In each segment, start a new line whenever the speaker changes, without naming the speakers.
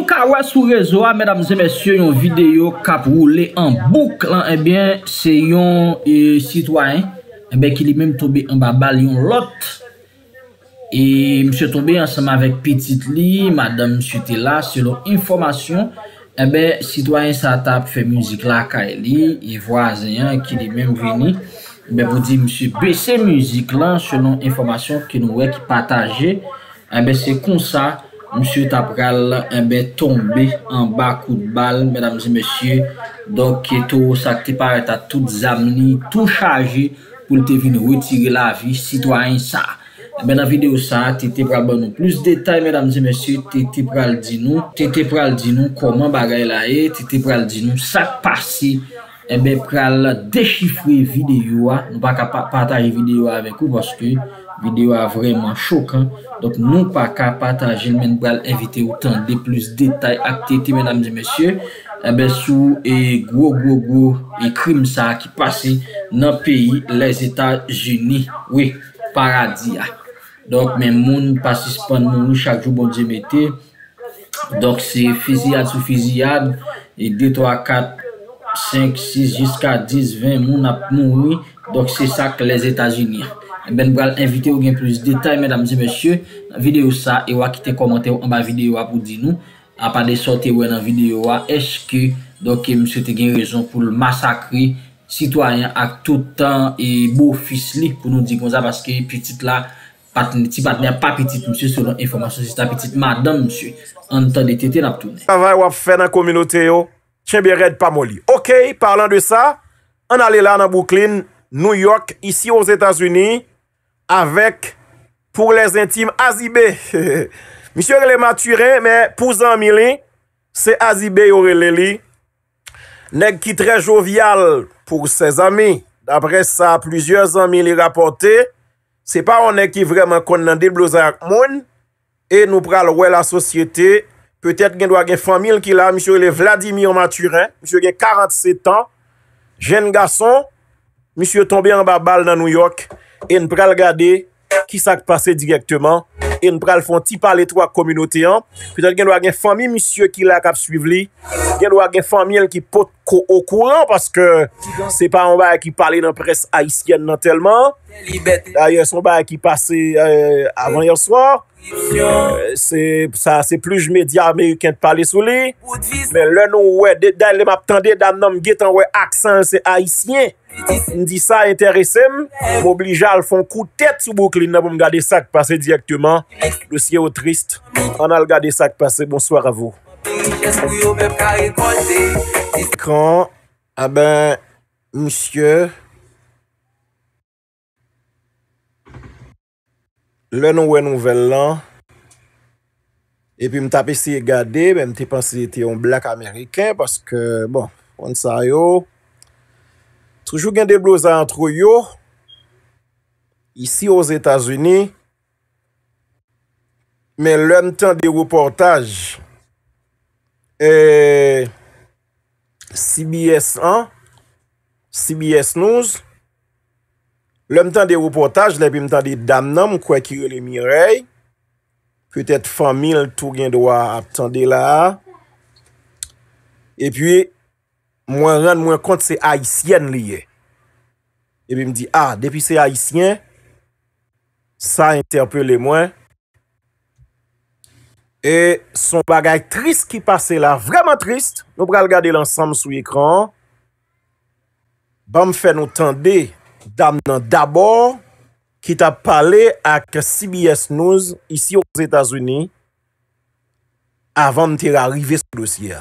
Yon karwa sou rezo a, mèdam zè mèsyon, yon videyo kap roule an bouk lan, ebyen, eh se yon sitwayen, eh, ebyen, eh ki li mèm toube an babal yon lot, e, msè toube ansama vek pitit li, madame msè te la, selon informasyon, ebyen, sitwayen sa tap fè mouzik la ka e li, yi vwa zè yon, ki li mèm veni, ebyen, msè toube ansama vek pitit li, selon informasyon ki nou wek pataje, ebyen, se kon sa, Monsye tap eh pral ebe tombe an ba kout bal, mèdamzi mèsyè, donk eto sa te pare ta tout zamni, tout chaje pou te vini wetire la vi, si to ayen sa. Ebe nan videyo sa, te te pral ban nou plus detay, mèdamzi mèsyè, te te pral di nou, te te pral di nou koman bagay la e, te te pral di nou sa pasi, ebe eh pral dechifre videyo a, nou baka pataje videyo a, mèkou pospe, videyo a vreman chokan, dok nou pa ka pata jilmen bral evite ou tan de plus detay akte iti menam di mesye, ebe eh sou e gwo gwo gwo e krim sa ki pase nan peyi les Etats Unis, we, paradia. Ah. Dok men moun pasis pan moun chak jou bon di mette, dok se fiziyad sou fiziyad, e 2, 3, 4, 5, 6, 10, 14, 10, 20 moun ap moun, dok se sa ke les Etats Unis. Ah. Ben bral invite ou gen plus detay mèdam zi mèche Nan videyo sa e wakite komante ou an ba videyo wap ou di nou A pa de sote ou en an videyo wap Eske doke mse te gen rezon pou l masakri Situanyan ak toutan e bo fisli pou nou di konza Paske pitit la patne Ti patnen pa pitit mse selon informasyon Si ta pitit madan mse An tan de te te nap toune
Tava e wap fe nan kominote yo Tien bi red pa moli Ok, parlan de sa An ale la nan Brooklyn, New York Isi ou Zetansuni AVEK POUR LEZ INTIME AZIBE MISYO GE LE MATUREN ME POU ZANMI LE SE AZIBE YORE LE LE NEK KI TRE JOVYAL POU SEZ AMI DAPRE SA PLUZIEZ ZANMI LE RAPORTE SE PA ON NEK KI VREMAN KONNAN DE BLOZAN AK MON E NOU PRAL WE LA SOSYETE PETET GEN DOA GEN FAMIL KILA MISYO GE VLADIMIR MATUREN MISYO GE 47 AN GEN GASON MISYO TOMBI AN BA BAL DAN NEW YORK En pral gade, ki sak pase direktman, en pral fon ti pale 3 kominote an, gen wak gen fami misyo ki lak ap suiv li, gen wak gen fami el ki pot ko okou lan, paske se pa yon bay ki pale nan pres Haitien nan telman, yon son bay ki pase eh, avan yon swar, Sè, sè, sè plou jme di ame yon kent pale sou li, men lè nou wè, dè dè lè m ap tande dan nam gèt an wè aksan sè aisyen. Ndi sa interessem, m'oblijal fon koutet sou boukli nan pou m gade sak pase direktman. Lè sè yo trist, an al gade sak pase, bonsoir avou. Kran, a ah ben, msye... Lè nou wè nouvel lan. E pi m tapè si yè gade, m te pan si yè ti yon blak Amerikè. Paske bon, wansaryo. Toujou gen de blouza an tro yo. Isi ouz Etasuni. Mè lèm tan de woportaj. E, CBS 1, CBS 9. Le m'tan de reportaj, le bi m'tan de damnam, kwa ki yo le mi rey. Kwe tèt famil, tou gen do a tande la. E pi, mwen rande mwen kont se haisyen liye. E bi mdi, a, depi se haisyen, sa interpele mwen. E son bagay trist ki pase la, vreman trist, nou pral gade l'ansam sou ekran. Bam fè nou tandei. Dam nan dabor ki ta pale ak CBS News isi ou Zeta Zouni avan te rarive sou dosye.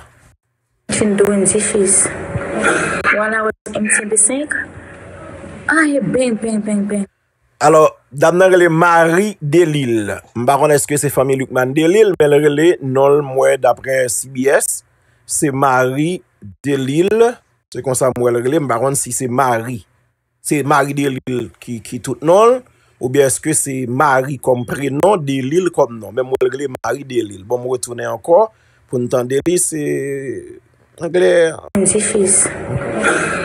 Alo, dam nan rele Marie Delil. Mba ron eske se fami Lukman Delil, mba rele nol mwe dapre CBS, se Marie Delil. Se konsan mwe rele, mba ron si se Marie Delil. Se mari delil ki tout non ou biye se mari kom prenon, delil kom non. Ben mwen regle mari delil. Bon mwen retwone anko pou nou tan delil se regle... Zifis,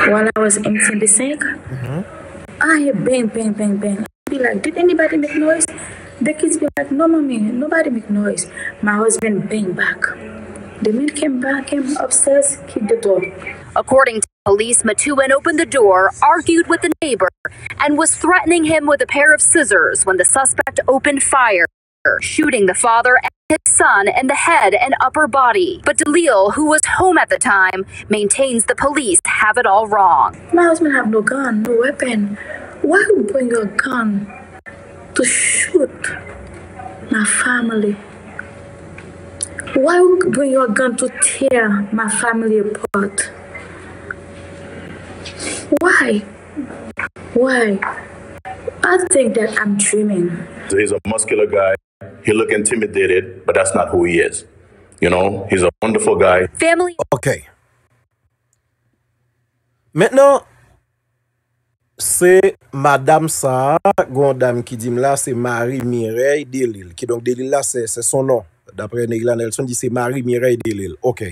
while I was in the mm-hmm. sink, I bang, bang, bang, bang. I be like, did anybody make noise? The kids be like, no mami, nobody make noise. My husband bang back. The men came back, came upstairs, keep the door. According to police, Matuin opened the door, argued with the neighbor, and was threatening him with a pair of scissors when the suspect opened fire, shooting the father and his son in the head and upper body. But DeLille, who was home at the time, maintains the police have it all wrong. My husband have no gun, no weapon. Why would bring a gun to shoot my family? Why would bring your gun to tear my family apart? Why? Why? I think that I'm dreaming.
He's a muscular guy. He look intimidated, but that's not who he is. You know, he's a wonderful guy. Family. Ok. Mwen nou, se madam sa, gondam ki di m la se Marie Mireille Delil. Ki donk Delil la se, se son nou. Dapre Neglan Elson, di se Marie Mireille Delil. Ok.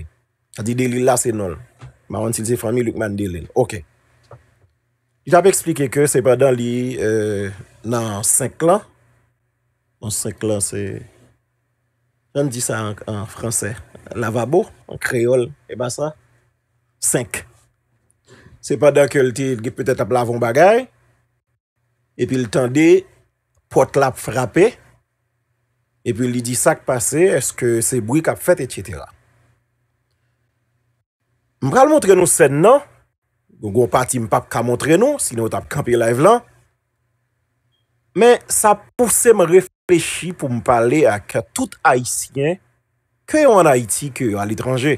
Sa di Delil la se nou. Ma wan ti li se fami Lukman Delil. Ok. J ap eksplike ke se padan li nan euh, 5 lan. Nan 5 lan se, jan di sa an franse, lavabo, an kreol, e ba sa, 5. Se padan ke li te ap lavon bagay, epi li tende pot lap frape, epi li di sak pase, eske se brik ap fete, etc. M pral montre nou sen non? nan, nou gwo pati m pap kamotre nou, sino tap kampi la ev lan, men sa pou se m reflechi pou m pale ak tout Haitien ke yo an Haiti ke yo al itranje.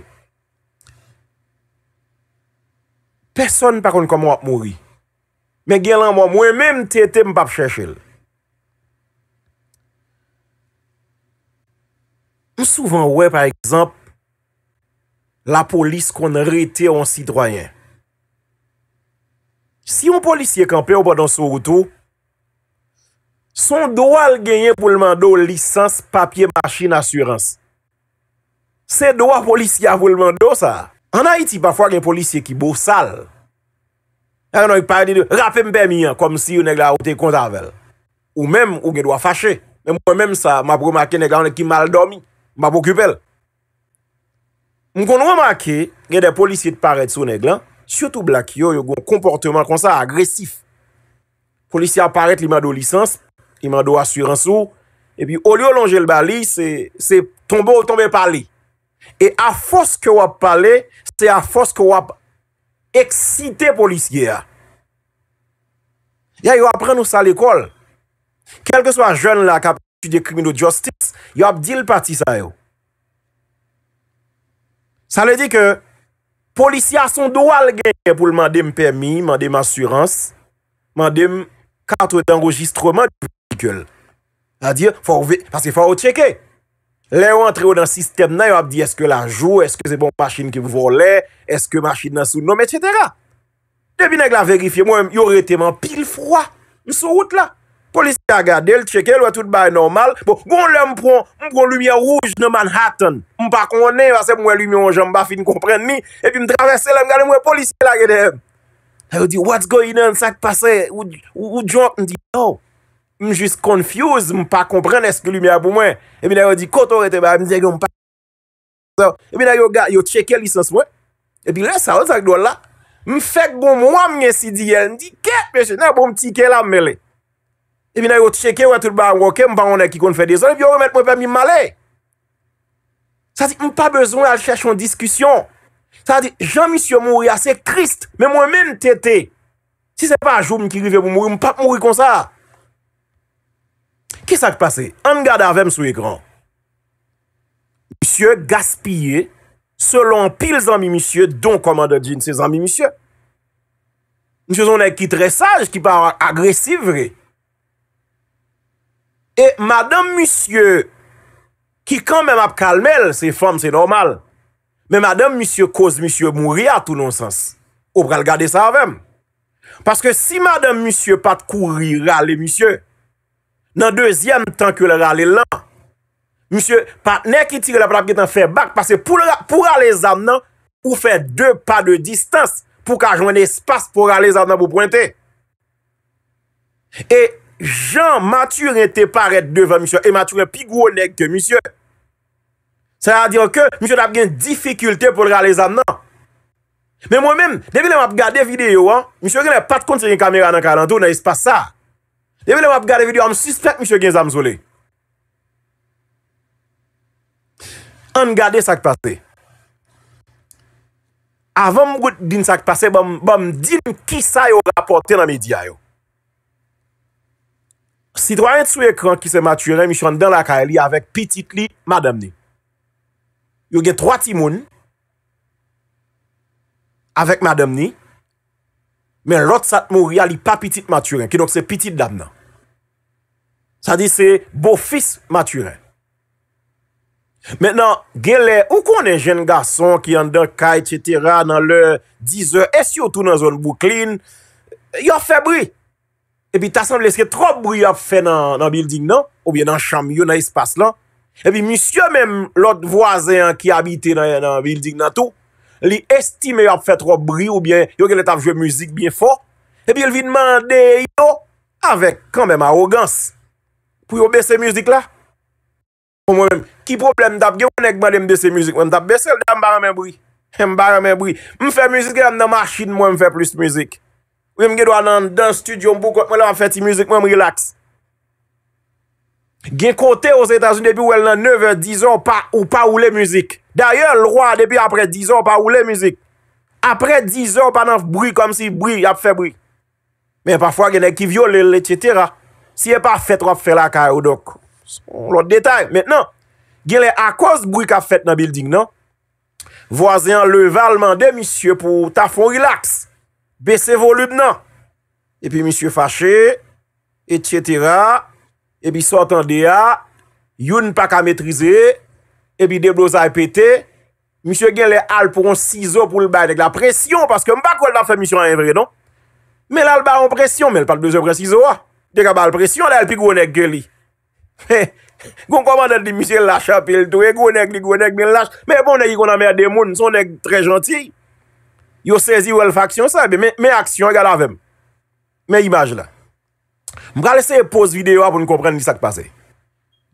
Personn pa kon kon m wap moui, men gen lan m wap mwen menm te te m pap cheshe l. M souvan wè pa ekzamp, la polis kon rete an sitroyen, Si yon polisye kampe ou ba dan sou goutou, son do al genyen pou lman do lisans, papye, machin, asyranse. Se do a polisye a pou lman do sa. An Haiti, pafwa gen polisye ki bo sal. E yon an yon pa yon di de, rapem pe mi an, kom si yon negla ou te konta vel. Ou men, ou gen do a fache. Men mwen men sa, mwen mwem ake negla an e ki mal domi. Mwen mwen mwem ake, gen de polisye te paret sou negla, Soutou blak yo yo goun komportman kon sa agresif Polisi ap paret li mwado lisans Li mwado asuransou E pi olyo lonjel bali Se tombe ou tombe pali E a fos ke wap pale Se a fos ke wap Eksite polisi ya Ya yo apren nou sa l'ekol Kelke swa jen la kapi Su de criminal justice Yo ap dil pati sa yo Sa le di ke Polisi a son doal genye pou lman dem pèmi, man dem ansurans, man dem katwet enrojistreman di vitikol. Tadi, fòk ve, fòk se fòk ou cheke. Le yo antre yo dan sistem nan, yo ap di eske la jou, eske se bon pachine ki vou volè, eske pachine nan sou nom, etc. Demi neg la verifiye mwen, yo rete man pil froy, mi sou out la. Polisi a gade, el cheke, lwa tout ba normal. Bo, goun lè m prou, m prou lumiè rouj nè Manhattan. M pa konè, vase m wè lumiè o jamba fi n kompren ni. E pi m travesse lè, m gade m wè polisi la gade. E yo di, what's going on, sak pase, ou jant, m di, no. M jis confuse, m pa kompren eske lumiè pou mwen. E mi na yo di, kotore te ba, m di, yo m pa konè. E mi na yo cheke lisense mwen. E pi lè, sa wè sak do la. M fek bon mwa m nye si di, el m di, ke? M jenè bon m ti ke la m mele. E bin a yo tcheke, ou a tout ba woke, mou pa moun ek ki kon fè deson, e bi yo remet moun pèm mi male. Sa di, mou pa bezon al chèch yon diskusyon. Sa di, jan mi sio mouri asè krist, mè moun men tète. Si se pa a joun mou ki rive mou mouri, mou pa mouri kon sa. Ki sa k pasè? An gada ve m sou ekran. Misyè gaspillè, selon pil zan mi misyè, don komando djin se zan mi misyè. Misyè zon ek ki tre saj, ki pa agresiv vreye. E madame monsye ki kanmen ap kalmel, se fom se normal, me madame monsye koz monsye mouri a tout non sens. Ou pral gade sa avèm. Paske si madame monsye pat kouri rale monsye, nan deuxième tanke lalè lan, monsye pat ne ki tire la patak ki tan fè bak, paske pou rale zan non, nan, ou fè dè pa de distans, pou ka jwèn espas pou rale zan nan pou pointe. E Jan matur ente paret devan misyon E matur en pi gwo lek ke misyon Sa yadir ke Misyon ap gen dificulte pou lra le zan nan Men mwen men Debele m ap gade videyo an Misyon gen ap pat konti gen kamera nan kalanto Na ispa sa Debele m ap gade videyo an M suspect misyon gen zamzole An gade sakpase Avan m gout din sakpase Ba m din ki sa yo rapote nan media yo Citoyen sou ekran ki se maturè, mi chan dan la ka e li avèk pitit li madèm ni. Yo gen 3 timoun avèk madèm ni, men rot sat mou riali pa pitit maturè, ki donk se pitit dam nan. Sa di se bo fis maturè. Mènen gen le, ou kon en jen gason ki yon dekay, etc. nan lè 10è, es yo tou nan zon bouklin, yo febri. E pi tasan bleske tro bri ap fe nan building nan, ou bien nan chanm yo nan espas lan. E pi misyo menm lot vwazen ki abite nan building nan tou, li estime yo ap fe tro bri ou bien yo gen let ap jwe muzik bien fo. E pi el vi dman de yo avek kan menm arogans pou yo bese muzik la. Ki problem dap, gen wane gman dem bese muzik, mwen dap bese l de m baran menm bri. M baran menm bri, m fè muzik gen an nan machin mwen m fè plus muzik. Ou yon mge do an dan studio mbo kwa mwen lè an fè ti muzik mwen mw relax. Gen kote ou se etajoun depi ou el nan 9, 10 an pa ou pa ou lè muzik. Daye lro a depi apre 10 an pa ou lè muzik. Apre 10 an pa nan bruy kom si bruy ap fè bruy. Men pa fwa gen lè ki vyo lè lè tjetera. Si e pa fèt wap fè lakay ou dok. Lòt detay. Mèt nan. Gen lè akos bruy ka fèt nan building nan. Vwa zyan lè valman de misye pou ta fò relax. Bese volu dna. E pi msye fache. Etc. E pi sotan deya. Youn pa ka metrize. E pi deblozay pete. Msye gen le al pou an cizo pou l bay dek la presyon. Paske mba kou l da fe msye an evre don. Men l al bay an presyon. Men l pat blese precizo a. Dek a bay an presyon. L el pi gounen ke li. Gon koman de di msye l lache apil tou. E gounen li gounen li lache. Men bon ne yi konan mer de moun. Son nek tre gentil. Yo sezi ou el faksyon sa, me aksyon gada avèm. Me imaj la. Mwen gale se pose videyo a pou mwen komprenne li sak pase.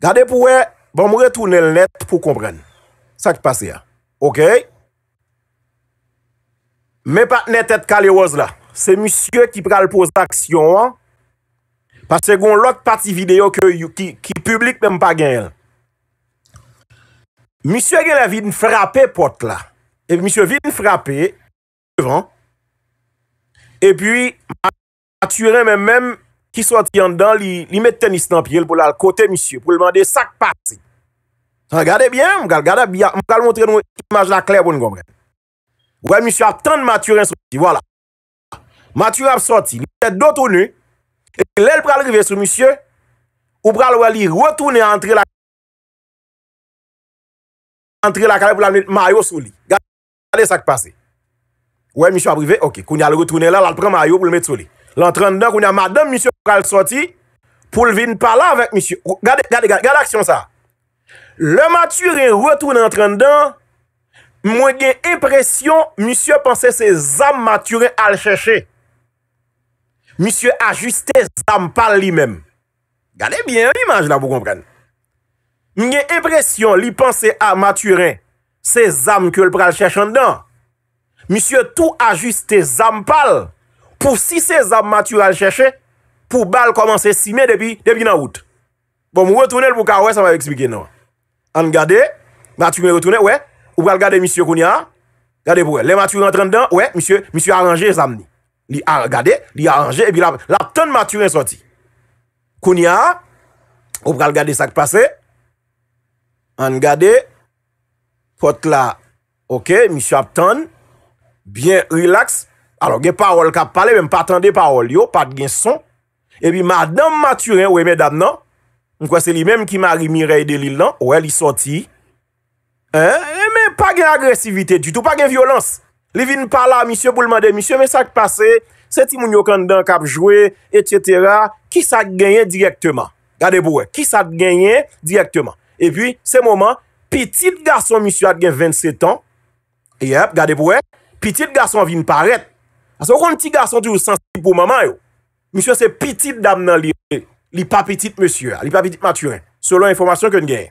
Gade pou we, bon mwen m'm retounen l net pou komprenne. Sak pase a. Ok? Me pat net et kalewoz la. Se misye ki pral pose aksyon, pase goun l ot pati videyo ki publik menm pa gen el. Misye gen la vin frape pot la. E misye vin frape, Et puis, Maturin men men, ki sorti yon dan, li met tenis nan piye, li pou la al kote, misye, pou le mande sakpase. Gade bien, mou gade, mou gade moutre nou, imaj la kler pou nou gomre. Ouè, misye, ap tante Maturin sorti, wala. Maturin ap sorti, li pet dotou nou, et li lèl pralrive sou, misye, ou pral wali rotoune entre la kade pou la meni mayo sou li. Gade sakpase. Ouè, mi chou aprive, ok, koun yal retounen la, lal pran mayou pou l'met sou li. L'entren de dan, koun yal madame, mi chou pral sorti, pou l'vin pa la avèk, mi chou. Gade, gade, gade, gade aksyon sa. Le maturin retounen entren de dan, mwen gen impresyon, mi chou panse se zan maturin al chèche. Mi chou ajuste zan pa li men. Gade, bien, li manj la pou kompren. Mwen gen impresyon li panse a maturin se zan pral chèche an dan. Misyè tou ajiste zampal pou si se zamp matur al chèche pou bal komanse simè depi nan wout. Pou bon, m wè tounè l pou ka wè, sa m avè ekspike nan wè. An gade, matur kounè wè tounè, wè. Ou pral gade misyè kouni a. Gade pou wè. Le matur an trèn dan, wè. Misyè aranje zamp ni. Li aranje, li aranje, e bi la ton matur an soti. Kouni a. Ou pral gade sak pase. An gade. Fote la. Ok, misyè ap tonne. Bien relax, alo gen parol kap pale, men patande parol yo, pat gen son. E bi madame maturè ou e men dam nan, mwen kwa se li menm ki mari mirey de li lan, ou e li soti. E men pa gen agresivite du tout, pa gen violans. Li vin pala a misyo bouleman de misyo, men sak pase, se ti moun yo kanda kap jwe, et cetera, ki sa genyen direktman. Gade pou we, ki sa genyen direktman. E pi se moman, pitit gason misyo at gen 27 an, yep, gade pou we. Pitit gason vin paret. Asan wè kon niti gason ti wè sensib pou maman yo. Misyè se pitit dam nan li papitit monsye. Li papitit maturè. Selon informasyon kon gen.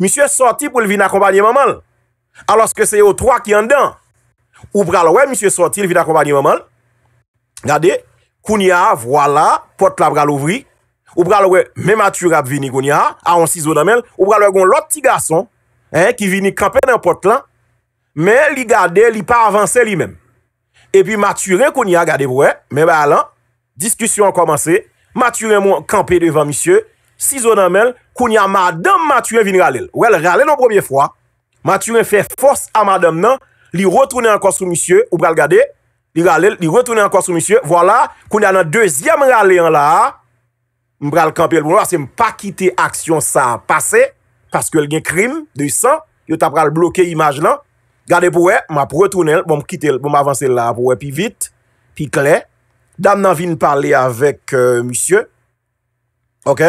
Misyè sorti pou vin akombanyi maman. Aloske se yo 3 ki an dan. Ou pral wè misyè sorti vin akombanyi maman. Gade. Kouni a, wala, pot la pral ouvri. Ou pral wè men maturè ap vini kouni a. A on siso damel. Ou pral wè kon lot ti gason. Ki vini krapè nan pot la. Men li gade li pa avanse li men. E pi maturin kouni a gade vwe. Men ba lan. Diskusyon komanse. Maturin moun kampe devan misye. Sison nan men. Kouni a madame maturin vin ralel. Ou el ralel nan premier fwa. Maturin fe fos a madame nan. Li rotounen an konsou misye. Ou bral gade. Li ralel. Li rotounen an konsou misye. Voila. Kouni an nan dezyem ralé an la. M bral kampe el bonwa. Se m pa kite aksyon sa a pase. Paske el gen krim de san. Yo tap bral bloke imaj lan. Gade pou we, ma pou retounel, bom kite, bom avanse la pou we, pi vit, pi klen. Dam nan vin pale avèk misye. Ok.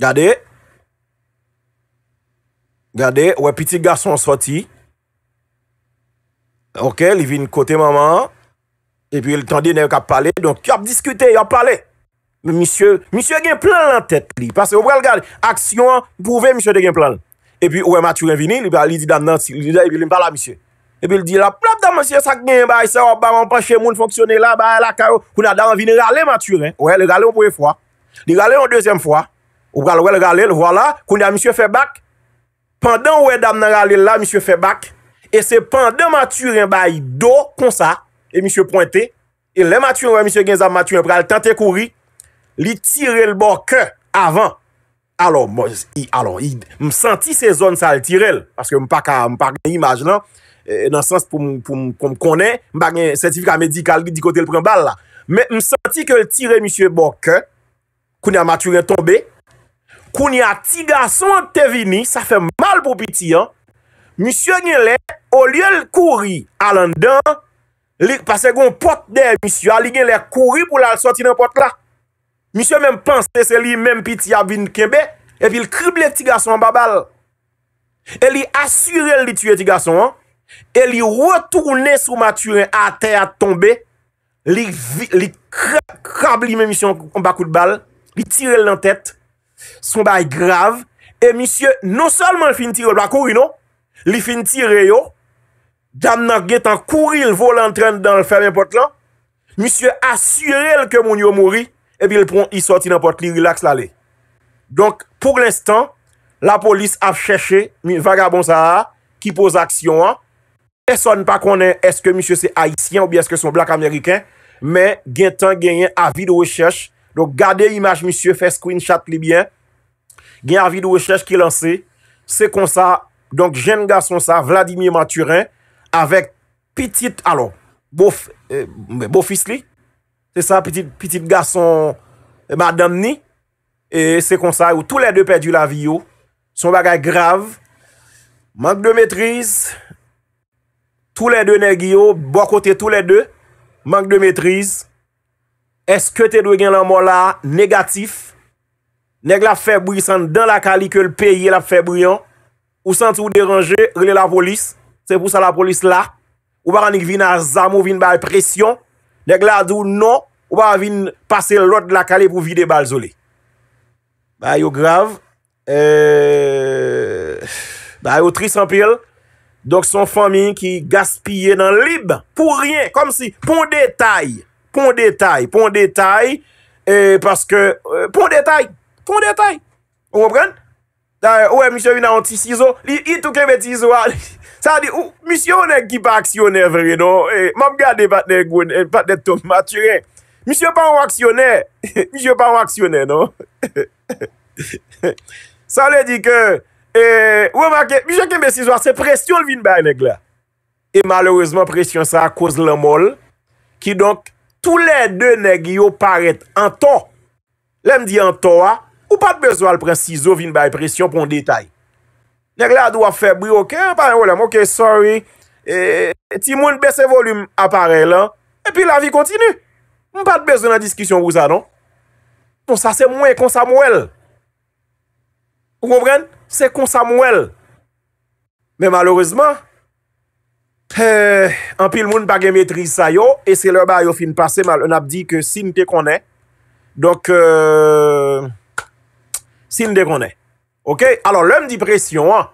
Gade. Gade, we piti gason soti. Ok, li vin kote maman. E pi, tan di nan yon ka pale, donk yon pa diskute, yon pale. Men misye, misye gen plan lan tèt li. Pase, ou pral gade, aksyon, pou ve misye de gen plan lan. E pi ouwe Maturin vinil, li di dam nan si, li di li mpala misye. E pi li di la, plap daman siye sak gen, ba yi sa wap oh, pa mpache moun fonksyone la, ba yi la ka yo, kou na daman vinil rale Maturin. Ouwe, li rale yon pwe fwa. Li rale yon dezem fwa. Ouwe, lalwe lalel, wala, kou na misye febak. Pendan ouwe dam nan rale la, misye febak. E se pendan Maturin ba yi do kon sa, e misye pointe, e le Maturin, ouwe misye gen zan Maturin, pou gale tante kouri, li tire l bo ke avan. alon, m senti se zon sa l tirel, paske m pa ka, m pa ka imaj lan, e, nan sens pou m konen, m pa gen sertifika medikal di kote l prembal la, men m senti ke l tirel, misye Bok, kouni a maturin tombe, kouni a tiga son te vini, sa fe mal pou piti an, misye nye le, o liye l kouri alan dan, li, pase goun pot de, misye a li gen le kouri pou la l soti nan pot la, misye men panse se li men piti a vin kebe, epi li krible ti gason an ba bal, e li asyrel li tue ti gason an, e li wotoune sou ma turen a te a tombe, li krabli men misyon kon bakout bal, li tirel nan tete, son bay grav, e misyon nou salman fin tirel bakou rino, li fin tire yo, dam nan getan kouri l volan tren nan ferme pot lan, misyon asyrel ke moun yo mori, epi li pon isoti nan pot li relax la li. Donk, pou l'instant, la polis av chèche min vagabon sa a, ki pouz aksyon an. E son pa konen, eske msye se Haitien ou bi eske son blak Ameriken, men gen tan genyen avi de wè chèche. Donk, gade imaj msye, fè screenshot libyen, genyen avi de wè chèche ki lansè. Se kon sa, donk, jen gason sa, Vladimir Maturin, avèk pitit, alon, bo euh, fisli, se sa, pitit gason madam ni, E se konsay ou tou le de pe di la vi yo, son bagay grav, mank de metriz, tou le de neg yo, bo kote tou le de, mank de metriz, eske te dwe gen la mou la negatif, neg la febouy san dan la kali ke l peye la febouyan, ou san tou deranje, rele la polis, se pou sa la polis la, ou bar anik vin a zamo, vin bal presyon, neg la dou non, ou bar vin pase lot la kali pou vide bal zolek. Bayo grav, eee, euh, bayo 300 pil, dok son fami ki gaspye nan lib, pou ryen, kom si, pou detay, pou detay, pou detay, ee, paske, pou detay, pou detay, ou repren? Ou e, misyo yon nan anti-sizo, li it ou kem eti zwa, sa di, ou, misyo yon ek ki pa aksyonè vre, no, e, eh, mam gade pat de goun, eh, pat de tom maturè, misyo pa ou aksyonè, misyo pa ou aksyonè, no, Sa le di ke e, Mijè ke mbe sizwa se presyon Le vin bay neg la E maloreseman presyon sa a koz la mol Ki donk Tou le de neg yo paret an to Lem di an to a Ou pat bezwa le pren sizwa Vin bay presyon pou an detay Neg la do a febri ok Ok sorry e, Ti moun bese volum aparel E pi la vi kontinu Ou pat bezwa nan diskisyon pou sa donk Pon sa se mwen konsa mouel. Ou kompren? Se konsa mouel. Men malourezman, an eh, pil moun bagen metri sa yo, e se lè ba yo fin pase mal, an ap di ke sin te konen. Donk, euh, sin te konen. Ok? Alon lèm di presyon an,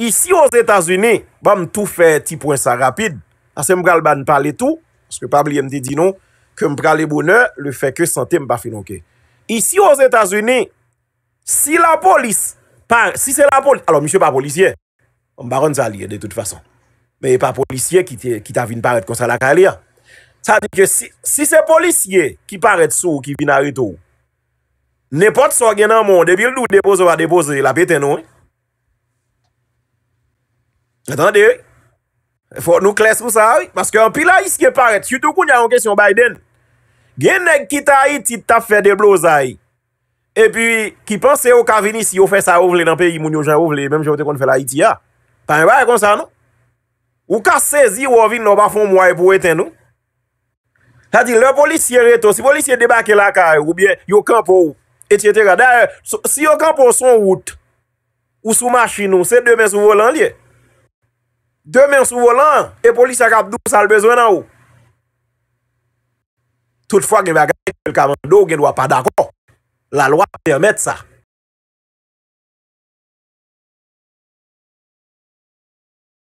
isi os Etats-Unis, ba bon, m tou fe ti poen sa rapid, ase m pral ban pale tou, se m pabli m di di nou, ke m pral e bone, le fe ke sante m pa fin anke. Isi os Etasouni, si la polis, si se la polis, alo misyo pa polisye, baron sa liye de tout fason, me e pa polisye ki ta vin paret konsa la ka liya. Sa di ke si se polisye ki paret sou ki vin a rito ou, nepot so gen nan moun, debil nou depoze va depoze, la bete nou. Etande, nou kles pou sa, parce ke an pila isye paret, si tou kou nyan an kesyon Biden, Gen nek kita iti ta fe deblozay E pi ki panse yo ka vini si yo fe sa ouvle nan peyi moun yo jan ouvle Mem javote kon fè la iti ya Pan vay kon sa nou Ou ka sezi wovil no bafon mwoy e pou eten nou Sa di le polisye reto, si polisye debake la kaye ou bien yo kampo ou Eti eti gada, si yo kampo son wout Ou sou machin nou, se demen sou volan li e Demen sou volan, e polisye kap dou sal bezwen nan ou tout fwa gen wap adakon. La lwa pey omet sa.